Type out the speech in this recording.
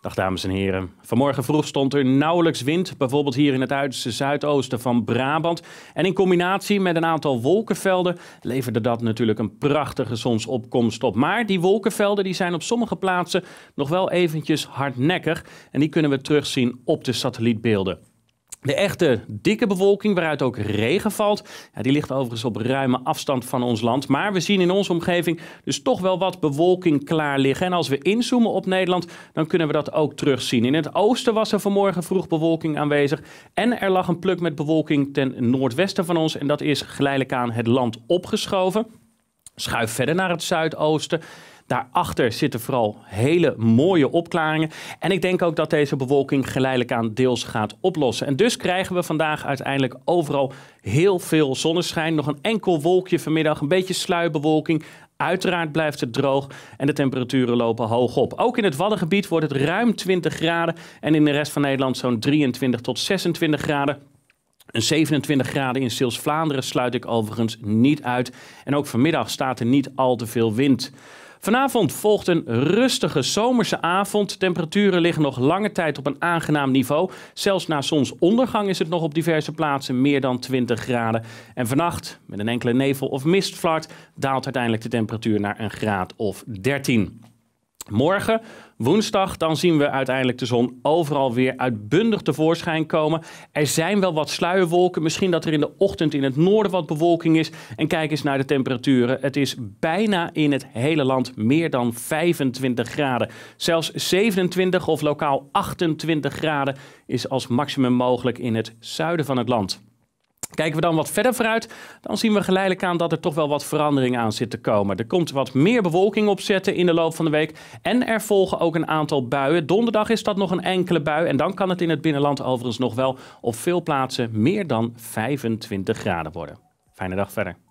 Dag dames en heren. Vanmorgen vroeg stond er nauwelijks wind, bijvoorbeeld hier in het uiterste zuidoosten van Brabant. En in combinatie met een aantal wolkenvelden leverde dat natuurlijk een prachtige zonsopkomst op. Maar die wolkenvelden die zijn op sommige plaatsen nog wel eventjes hardnekkig en die kunnen we terugzien op de satellietbeelden. De echte dikke bewolking, waaruit ook regen valt, ja, die ligt overigens op ruime afstand van ons land. Maar we zien in onze omgeving dus toch wel wat bewolking klaar liggen. En als we inzoomen op Nederland, dan kunnen we dat ook terugzien. In het oosten was er vanmorgen vroeg bewolking aanwezig. En er lag een pluk met bewolking ten noordwesten van ons. En dat is geleidelijk aan het land opgeschoven. Schuif verder naar het zuidoosten. Daarachter zitten vooral hele mooie opklaringen. En ik denk ook dat deze bewolking geleidelijk aan deels gaat oplossen. En dus krijgen we vandaag uiteindelijk overal heel veel zonneschijn. Nog een enkel wolkje vanmiddag, een beetje sluierbewolking. Uiteraard blijft het droog en de temperaturen lopen hoog op. Ook in het Waddengebied wordt het ruim 20 graden en in de rest van Nederland zo'n 23 tot 26 graden. Een 27 graden in Sils-Vlaanderen sluit ik overigens niet uit. En ook vanmiddag staat er niet al te veel wind. Vanavond volgt een rustige zomerse avond. Temperaturen liggen nog lange tijd op een aangenaam niveau. Zelfs na zonsondergang is het nog op diverse plaatsen meer dan 20 graden. En vannacht, met een enkele nevel of mistvlart, daalt uiteindelijk de temperatuur naar een graad of 13. Morgen, woensdag, dan zien we uiteindelijk de zon overal weer uitbundig tevoorschijn komen. Er zijn wel wat sluierwolken. Misschien dat er in de ochtend in het noorden wat bewolking is. En kijk eens naar de temperaturen. Het is bijna in het hele land meer dan 25 graden. Zelfs 27 of lokaal 28 graden is als maximum mogelijk in het zuiden van het land. Kijken we dan wat verder vooruit, dan zien we geleidelijk aan dat er toch wel wat verandering aan zit te komen. Er komt wat meer bewolking opzetten in de loop van de week en er volgen ook een aantal buien. Donderdag is dat nog een enkele bui en dan kan het in het binnenland overigens nog wel op veel plaatsen meer dan 25 graden worden. Fijne dag verder.